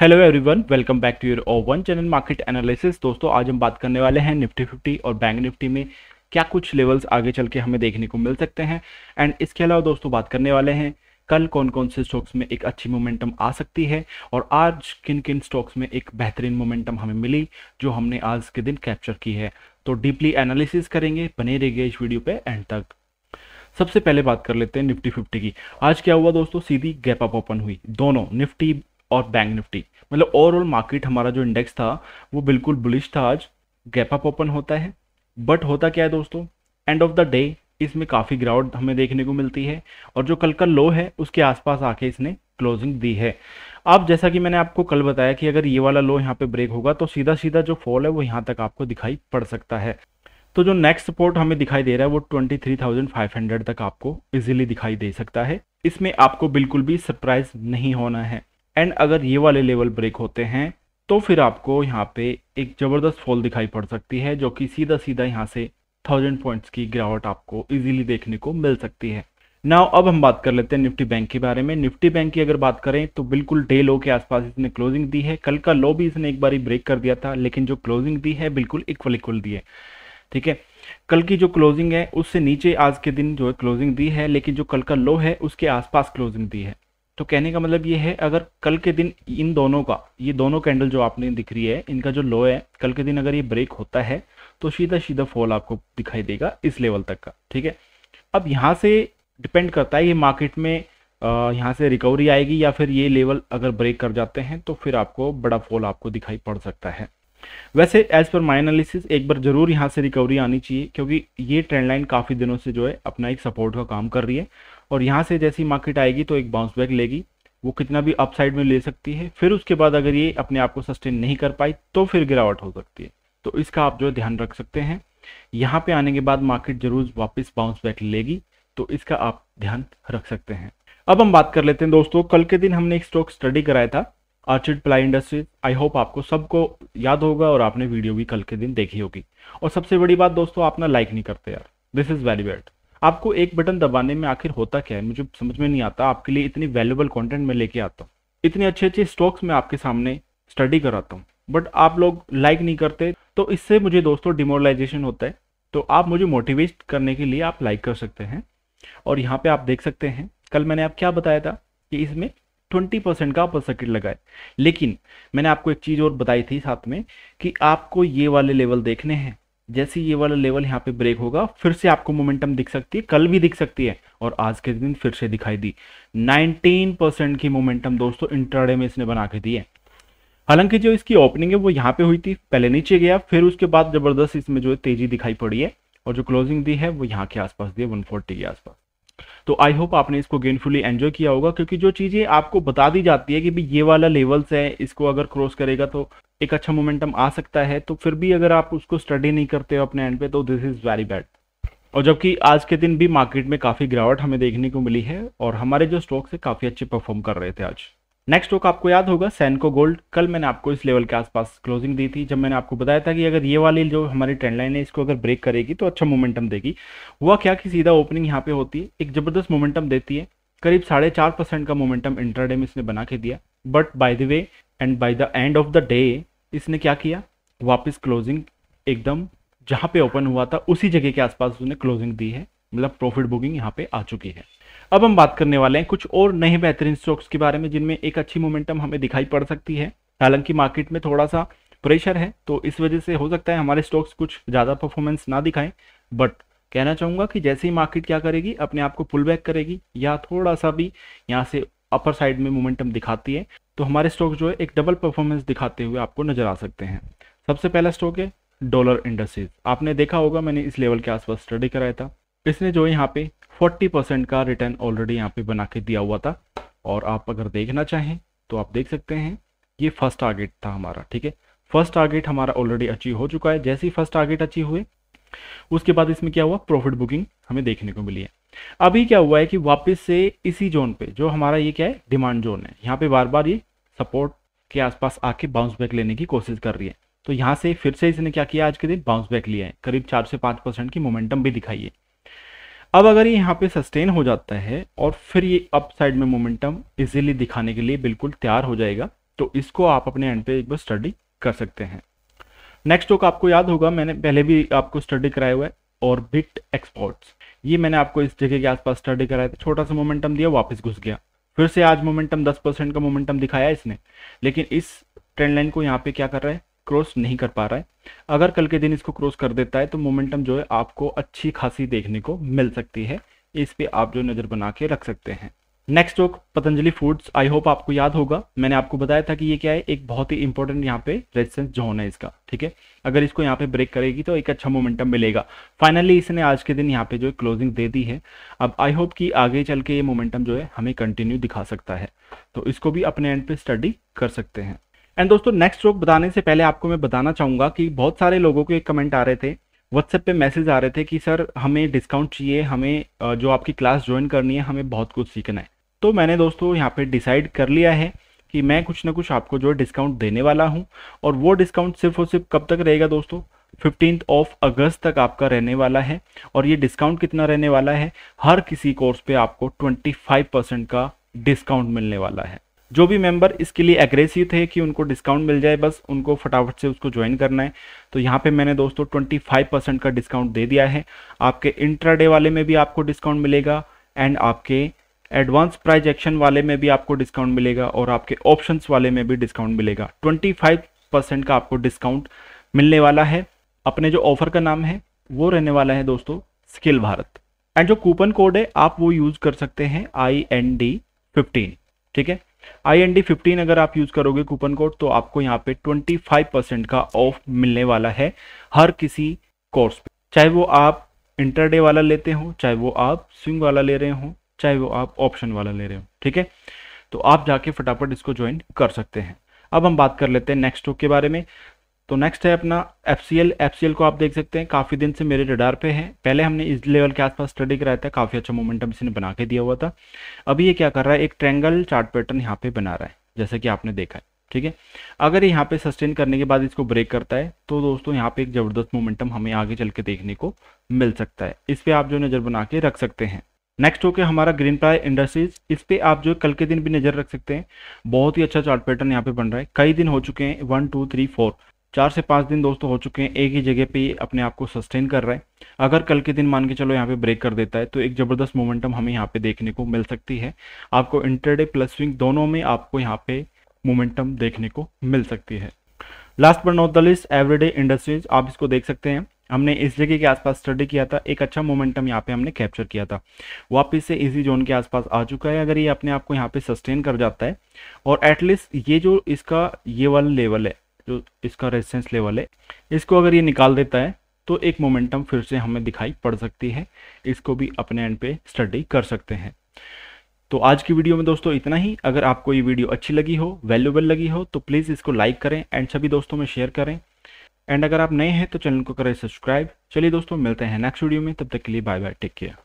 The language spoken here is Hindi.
hello everyone welcome back to your O one channel market analysis दोस्तों आज हम बात करने वाले हैं निफ्टी फिफ्टी और बैंक निफ्टी में क्या कुछ लेवल्स आगे चल के हमें देखने को मिल सकते हैं एंड इसके अलावा दोस्तों बात करने वाले हैं कल कौन कौन से स्टॉक्स में एक अच्छी मोमेंटम आ सकती है और आज किन किन स्टॉक्स में एक बेहतरीन मोमेंटम हमें मिली जो हमने आज के दिन कैप्चर की है तो डीपली एनालिसिस करेंगे बने रहिए इस वीडियो पे एंड तक सबसे पहले बात कर लेते हैं निफ्टी फिफ्टी की आज क्या हुआ दोस्तों सीधी गैप अप ओपन हुई दोनों निफ्टी और बैंक निफ्टी मतलब ओवरऑल मार्केट हमारा जो इंडेक्स था वो बिल्कुल बुलिश था आज गैप अप ओपन होता है बट होता क्या है दोस्तों एंड ऑफ द डे इसमें काफ़ी ग्राउंड हमें देखने को मिलती है और जो कल का लो है उसके आसपास आके इसने क्लोजिंग दी है अब जैसा कि मैंने आपको कल बताया कि अगर ये वाला लो यहाँ पे ब्रेक होगा तो सीधा सीधा जो फॉल है वो यहाँ तक आपको दिखाई पड़ सकता है तो जो नेक्स्ट सपोर्ट हमें दिखाई दे रहा है वो 23,500 तक आपको इजीली दिखाई दे सकता है इसमें आपको बिल्कुल भी सरप्राइज नहीं होना है एंड अगर ये वाले लेवल ब्रेक होते हैं तो फिर आपको यहाँ पे एक ज़बरदस्त फॉल दिखाई पड़ सकती है जो कि सीधा सीधा यहाँ से थाउजेंड पॉइंट्स की गिरावट आपको इजीली देखने को मिल सकती है नाउ अब हम बात कर लेते हैं निफ्टी बैंक के बारे में निफ्टी बैंक की अगर बात करें तो बिल्कुल डे लो के आसपास इसने क्लोजिंग दी है कल का लो भी इसने एक बार ब्रेक कर दिया था लेकिन जो क्लोजिंग दी है बिल्कुल इक्वल इक्वल दी है ठीक है कल की जो क्लोजिंग है उससे नीचे आज के दिन जो है क्लोजिंग दी है लेकिन जो कल का लो है उसके आसपास क्लोजिंग दी है तो कहने का मतलब ये है अगर कल के दिन इन दोनों का ये दोनों कैंडल जो आपने दिख रही है इनका जो लो है कल के दिन अगर ये ब्रेक होता है तो सीधा सीधा फॉल आपको दिखाई देगा इस लेवल तक का ठीक है अब यहाँ से डिपेंड करता है ये मार्केट में यहाँ से रिकवरी आएगी या फिर ये लेवल अगर ब्रेक कर जाते हैं तो फिर आपको बड़ा फॉल आपको दिखाई पड़ सकता है वैसे एज पर माई एनालिसिस एक बार जरूर यहाँ से रिकवरी आनी चाहिए क्योंकि ये ट्रेंड लाइन काफ़ी दिनों से जो है अपना एक सपोर्ट का काम कर रही है और यहाँ से जैसी मार्केट आएगी तो एक बाउंस बैक लेगी वो कितना भी अपसाइड में ले सकती है फिर उसके बाद अगर ये अपने आप को सस्टेन नहीं कर पाई तो फिर गिरावट हो सकती है तो इसका आप जो ध्यान रख सकते हैं यहाँ पे आने के बाद मार्केट जरूर वापस बाउंस बैक लेगी तो इसका आप ध्यान रख सकते हैं अब हम बात कर लेते हैं दोस्तों कल के दिन हमने एक स्टॉक स्टडी कराया था Orchid Ply Industries I hope आपको सबको याद होगा और आपने वीडियो भी कल के दिन देखी होगी और सबसे बड़ी बात दोस्तों आप ना लाइक नहीं करते यार दिस इज़ वेरी बेड आपको एक बटन दबाने में आखिर होता क्या है मुझे समझ में नहीं आता आपके लिए इतनी वैल्यूबल कंटेंट मैं लेके आता हूँ इतने अच्छे अच्छे स्टॉक्स मैं आपके सामने स्टडी कराता हूँ बट आप लोग लाइक नहीं करते तो इससे मुझे दोस्तों डिमोरलाइजेशन होता है तो आप मुझे मोटिवेट करने के लिए आप लाइक कर सकते हैं और यहाँ पे आप देख सकते हैं कल मैंने आप क्या बताया था कि इसमें 20 परसेंट का अपर सर्किट लगाए लेकिन मैंने आपको एक चीज़ और बताई थी साथ में कि आपको ये वाले लेवल देखने हैं जैसे ये वाला लेवल यहाँ पे ब्रेक होगा फिर से आपको मोमेंटम दिख सकती है कल भी दिख सकती है और आज के दिन फिर से दिखाई दी 19 परसेंट की मोमेंटम दोस्तों इंटरडे में इसने बना के दी है हालांकि जो इसकी ओपनिंग है वो यहाँ पे हुई थी पहले नीचे गया फिर उसके बाद जबरदस्त इसमें जो है तेजी दिखाई पड़ी है और जो क्लोजिंग दी है वो यहाँ के आसपास दी है 140 के आसपास तो आई होप आपने इसको गेनफुली एंजॉय किया होगा क्योंकि जो चीज़ें आपको बता दी जाती है कि भाई ये वाला लेवल्स है इसको अगर क्रॉस करेगा तो एक अच्छा मोमेंटम आ सकता है तो फिर भी अगर आप उसको स्टडी नहीं करते हो अपने एंड पे तो दिस इज़ वेरी बैड और जबकि आज के दिन भी मार्केट में काफ़ी गिरावट हमें देखने को मिली है और हमारे जो स्टॉक से काफ़ी अच्छे परफॉर्म कर रहे थे आज नेक्स्ट स्टॉक आपको याद होगा सैनको गोल्ड कल मैंने आपको इस लेवल के आसपास क्लोजिंग दी थी जब मैंने आपको बताया था कि अगर ये वाली जो हमारी ट्रेंड लाइन है इसको अगर ब्रेक करेगी तो अच्छा मोमेंटम देगी हुआ क्या कि सीधा ओपनिंग यहाँ पे होती है एक ज़बरदस्त मोमेंटम देती है करीब साढ़े चार परसेंट का मोमेंटम इंटरडे में इसने बना के दिया but by the way and by the end of the day इसने क्या किया वापस क्लोजिंग एकदम जहाँ पे ओपन हुआ था उसी जगह के आसपास उसने क्लोजिंग दी है मतलब प्रॉफिट बुकिंग यहाँ पे आ चुकी है अब हम बात करने वाले हैं कुछ और नए बेहतरीन स्टॉक्स के बारे में जिनमें एक अच्छी मोमेंटम हमें दिखाई पड़ सकती है हालांकि मार्केट में थोड़ा सा प्रेशर है तो इस वजह से हो सकता है हमारे स्टॉक्स कुछ ज़्यादा परफॉर्मेंस ना दिखाएं बट कहना चाहूँगा कि जैसे ही मार्केट क्या करेगी अपने आप को पुल बैक करेगी या थोड़ा सा भी यहाँ से अपर साइड में मोमेंटम दिखाती है तो हमारे स्टॉक जो है एक डबल परफॉर्मेंस दिखाते हुए आपको नज़र आ सकते हैं सबसे पहला स्टॉक है डॉलर इंडस्ट्रीज आपने देखा होगा मैंने इस लेवल के आसपास स्टडी कराया था इसने जो यहाँ पे 40 परसेंट का रिटर्न ऑलरेडी यहाँ पे बना के दिया हुआ था और आप अगर देखना चाहें तो आप देख सकते हैं ये फर्स्ट टारगेट था हमारा ठीक है फर्स्ट टारगेट हमारा ऑलरेडी अचीव हो चुका है जैसे ही फर्स्ट टारगेट अचीव हुए उसके बाद इसमें क्या हुआ प्रॉफिट बुकिंग हमें देखने को मिली है अभी क्या हुआ है कि वापस से इसी जोन पे जो हमारा ये क्या है डिमांड जोन है यहाँ पे बार बार ये सपोर्ट के आसपास आके बाउंस बैक लेने की कोशिश कर रही है तो यहाँ से फिर से इसने क्या किया आज के दिन बाउंस बैक लिया है करीब चार से पाँच परसेंट की मोमेंटम भी दिखाई है अब अगर ये यहाँ पे सस्टेन हो जाता है और फिर ये अप साइड में मोमेंटम इजीली दिखाने के लिए बिल्कुल तैयार हो जाएगा तो इसको आप अपने एंड पे एक बार स्टडी कर सकते हैं नेक्स्ट स्टॉक आपको याद होगा मैंने पहले भी आपको स्टडी कराया हुआ है और बिट एक्सपोर्ट्स ये मैंने आपको इस जगह के आसपास स्टडी कराया था छोटा सा मोमेंटम दिया वापस घुस गया फिर से आज मोमेंटम 10 परसेंट का मोमेंटम दिखाया इसने लेकिन इस ट्रेंड लाइन को यहाँ पे क्या कर रहा है क्रॉस नहीं कर पा रहा है अगर कल के दिन इसको क्रॉस कर देता है तो मोमेंटम जो है आपको अच्छी खासी देखने को मिल सकती है इस पर आप जो नज़र बना के रख सकते हैं next stock Patanjali foods I hope आपको याद होगा मैंने आपको बताया था कि ये क्या है एक बहुत ही इंपॉर्टेंट यहाँ पे रेजिस्टेंस जोन है इसका ठीक है अगर इसको यहाँ पे ब्रेक करेगी तो एक अच्छा मोमेंटम मिलेगा फाइनली इसने आज के दिन यहाँ पे जो क्लोजिंग दे दी है अब आई होप कि आगे चल के ये मोमेंटम जो है हमें कंटिन्यू दिखा सकता है तो इसको भी अपने एंड पे स्टडी कर सकते हैं एंड दोस्तों नेक्स्ट स्ट्रोक बताने से पहले आपको मैं बताना चाहूंगा कि बहुत सारे लोगों के कमेंट आ रहे थे व्हाट्सएप पे मैसेज आ रहे थे कि सर हमें डिस्काउंट चाहिए हमें जो आपकी क्लास ज्वाइन करनी है हमें बहुत कुछ सीखना है तो मैंने दोस्तों यहाँ पे डिसाइड कर लिया है कि मैं कुछ ना कुछ आपको जो है डिस्काउंट देने वाला हूँ और वो डिस्काउंट सिर्फ और सिर्फ कब तक रहेगा दोस्तों फिफ्टीन ऑफ अगस्त तक आपका रहने वाला है और ये डिस्काउंट कितना रहने वाला है हर किसी कोर्स पे आपको 25 परसेंट का डिस्काउंट मिलने वाला है जो भी मेंबर इसके लिए एग्रेसिव थे कि उनको डिस्काउंट मिल जाए बस उनको फटाफट से उसको ज्वाइन करना है तो यहाँ पे मैंने दोस्तों 25 परसेंट का डिस्काउंट दे दिया है आपके इंट्राडे वाले में भी आपको डिस्काउंट मिलेगा एंड आपके एडवांस प्राइज एक्शन वाले में भी आपको डिस्काउंट मिलेगा और आपके ऑप्शंस वाले में भी डिस्काउंट मिलेगा 25 परसेंट का आपको डिस्काउंट मिलने वाला है अपने जो ऑफर का नाम है वो रहने वाला है दोस्तों स्किल भारत एंड जो कूपन कोड है आप वो यूज़ कर सकते हैं आई एन डी फिफ्टीन ठीक है आई एन डी फिफ्टीन अगर आप यूज़ करोगे कूपन कोड तो आपको यहाँ पे 25 परसेंट का ऑफ मिलने वाला है हर किसी कोर्स पे चाहे वो आप इंटरडे वाला लेते हो चाहे वो आप स्विंग वाला ले रहे हो चाहे वो आप ऑप्शन वाला ले रहे हो ठीक है तो आप जाके फटाफट इसको ज्वाइन कर सकते हैं अब हम बात कर लेते हैं नेक्स्ट स्टॉक के बारे में तो नेक्स्ट है अपना एफ सी को आप देख सकते हैं काफ़ी दिन से मेरे रडार पे है पहले हमने इस लेवल के आसपास स्टडी कराया था काफ़ी अच्छा मोमेंटम इसने बना के दिया हुआ था अभी ये क्या कर रहा है एक ट्रैंगल चार्ट पैटर्न यहाँ पे बना रहा है जैसे कि आपने देखा है ठीक है अगर यहाँ पे सस्टेन करने के बाद इसको ब्रेक करता है तो दोस्तों यहाँ पे एक ज़बरदस्त मोमेंटम हमें आगे चल के देखने को मिल सकता है इस पर आप जो नज़र बना के रख सकते हैं नेक्स्ट हो गया हमारा ग्रीन प्राय इंडस्ट्रीज इस पर आप जो कल के दिन भी नज़र रख सकते हैं बहुत ही अच्छा चार्ट पैटर्न यहाँ पे बन रहा है कई दिन हो चुके हैं वन टू थ्री फोर चार से पाँच दिन दोस्तों हो चुके हैं एक ही जगह पे अपने आप को सस्टेन कर रहा है अगर कल के दिन मान के चलो यहाँ पे ब्रेक कर देता है तो एक ज़बरदस्त मोमेंटम हमें यहाँ पे देखने को मिल सकती है आपको इंटरडे प्लस स्विंग दोनों में आपको यहाँ पे मोमेंटम देखने को मिल सकती है लास्ट पर not the least everyday industries आप इसको देख सकते हैं हमने इस जगह के आसपास स्टडी किया था एक अच्छा मोमेंटम यहाँ पे हमने कैप्चर किया था वापस से इसी जोन के आसपास आ चुका है अगर ये अपने आप को यहाँ पे सस्टेन कर जाता है और एटलीस्ट ये जो इसका ये वाला लेवल है जो इसका रेजिस्टेंस लेवल है इसको अगर ये निकाल देता है तो एक मोमेंटम फिर से हमें दिखाई पड़ सकती है इसको भी अपने एंड पे स्टडी कर सकते हैं तो आज की वीडियो में दोस्तों इतना ही अगर आपको ये वीडियो अच्छी लगी हो वैल्यूबल लगी हो तो प्लीज़ इसको लाइक करें एंड सभी दोस्तों में शेयर करें एंड अगर आप नए हैं तो चैनल को करें सब्सक्राइब चलिए दोस्तों मिलते हैं नेक्स्ट वीडियो में तब तक के लिए बाय बाय टेक केयर